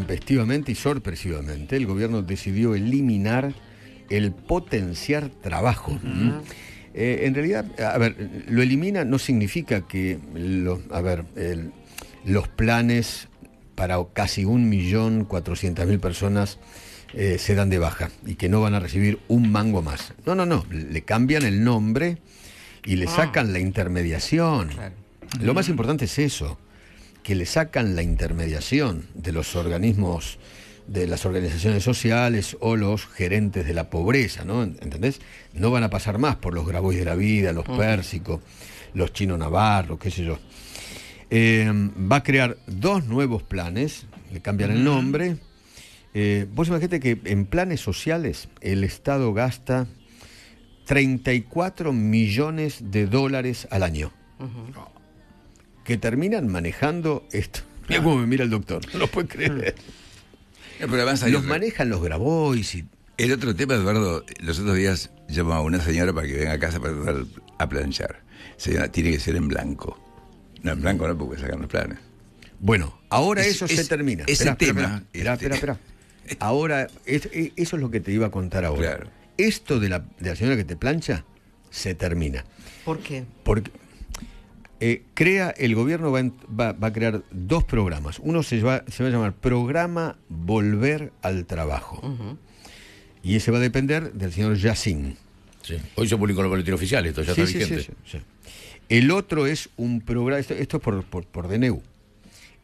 Tempestivamente y sorpresivamente, el gobierno decidió eliminar el potenciar trabajo. Eh, en realidad, a ver, lo elimina no significa que a ver, los planes para casi 1.400.000 personas eh, se dan de baja y que no van a recibir un mango más. No, no, no, le cambian el nombre y le ah. sacan la intermediación. Lo más importante es eso que le sacan la intermediación de los organismos, de las organizaciones sociales o los gerentes de la pobreza, ¿no? ¿Entendés? No van a pasar más por los Grabois de la vida, los mm. pérsicos, los chino navarros, qué sé yo. Em, va a crear dos nuevos planes, le cambian el nombre. Eh, vos imagínate que en planes sociales el Estado gasta 34 millones de dólares al año que terminan manejando esto. Mira me mira el doctor, no lo puede creer. Mm. pero los manejan los Grabois y... El otro tema, Eduardo, los otros días llamaba a una señora para que venga a casa para a planchar. Señora, tiene que ser en blanco. No, en blanco no, porque sacan los planes. Bueno, ahora eso se termina. Ese tema. Espera, espera, espera. Ahora, e, eso es lo que te iba a contar ahora. Esto de la, de la señora que te plancha se termina. ¿Por qué? Porque, eh, crea, el gobierno va, a crear dos programas. Uno se va, se va a llamar Programa Volver al Trabajo. Y ese va a depender del señor Yacín. Hoy se publicó el boletín oficial, esto ya está El otro es un programa, esto, es por, por, DNU.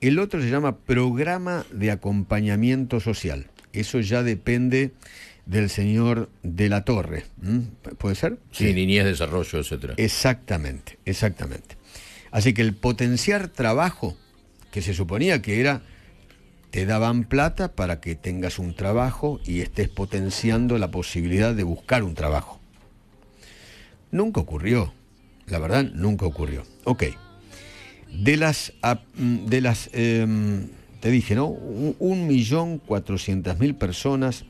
El otro se llama Programa de Acompañamiento Social. Eso ya depende del señor de la Torre. ¿Puede ser? Sí, niñez, desarrollo, etcétera. Exactamente, exactamente. Así que el potenciar trabajo, que se suponía que era, te daban plata para que tengas un trabajo y estés potenciando la posibilidad de buscar un trabajo. Nunca ocurrió, la verdad, nunca ocurrió. Ok, de las, de las em, te dije, ¿no? Un millón cuatrocientas mil personas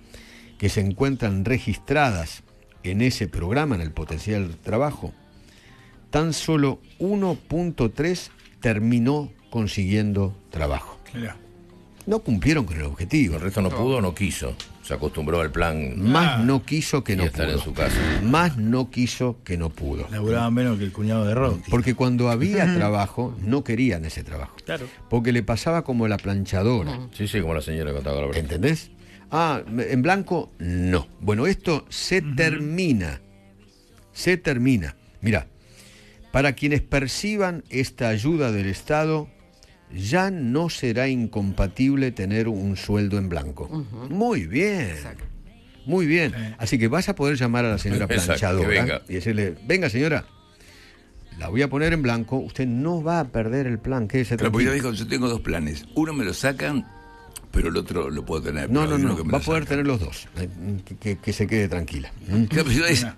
que se encuentran registradas en ese programa, en el potencial trabajo, tan solo 1.3 terminó consiguiendo trabajo. No cumplieron con el objetivo. El resto no pudo, no quiso. Se acostumbró al plan. Más ah. no quiso que no estar pudo. en su casa. Más no quiso que no pudo. Laburaban menos que el cuñado de Rocky. Porque cuando había trabajo, no querían ese trabajo. Claro. Porque le pasaba como la planchadora. Mm. Sí, sí, como la señora que contaba la ¿Entendés? Ah, en blanco, no. Bueno, esto se termina. Se termina. Mira, para quienes perciban esta ayuda del Estado, ya no será incompatible tener un sueldo en blanco. Muy bien. Muy bien. Así que vas a poder llamar a la señora planchadora y decirle, venga señora, la voy a poner en blanco, usted no va a perder el plan. Que es Pero yo, digo, yo tengo dos planes. Uno me lo sacan, pero el otro lo puedo tener. No, no, no, va a poder tener los dos. Eh, que, se quede tranquila.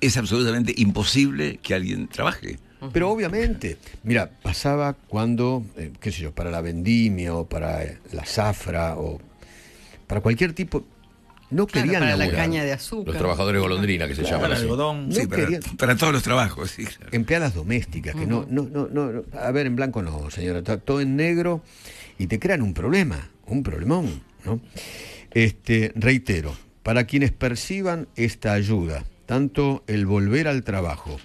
es absolutamente imposible que alguien trabaje. Pero obviamente, mira, pasaba cuando, eh, qué sé yo, para la vendimia o para eh, la zafra o para cualquier tipo, no querían para la caña de azúcar. Los trabajadores golondrina que se llaman. Para algodón. para, todos los trabajos. Empleadas domésticas, que no, no, no, no, A ver, en blanco no, señora. todo en negro y te crean un problema, un problemón. ¿no? Este, reitero, para quienes perciban esta ayuda, tanto el volver al trabajo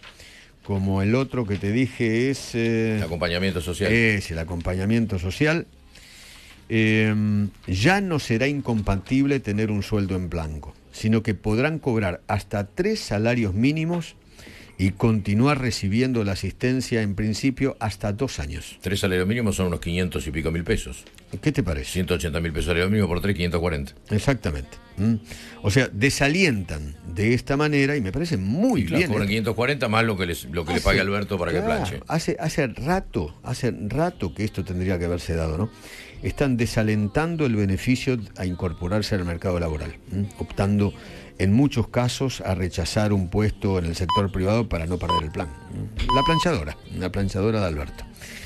como el otro que te dije es... Eh, el acompañamiento social. Es el acompañamiento social. Eh, ya no será incompatible tener un sueldo en blanco, sino que podrán cobrar hasta tres salarios mínimos y continuar recibiendo la asistencia en principio hasta dos años. Tres salarios mínimos son unos 500 y pico mil pesos. ¿Qué te parece? 180 mil pesos salario mínimo por tres, 540. Exactamente. ¿Mm? O sea, desalientan de esta manera y me parece muy y claro, bien. 540 ¿eh? más lo que, lo que le pague Alberto para que planche. Hace, hace rato, hace rato que esto tendría que haberse dado, ¿no? Están desalentando el beneficio a incorporarse al mercado laboral, optando en muchos casos a rechazar un puesto en el sector privado para no perder el plan. La planchadora, la planchadora de Alberto.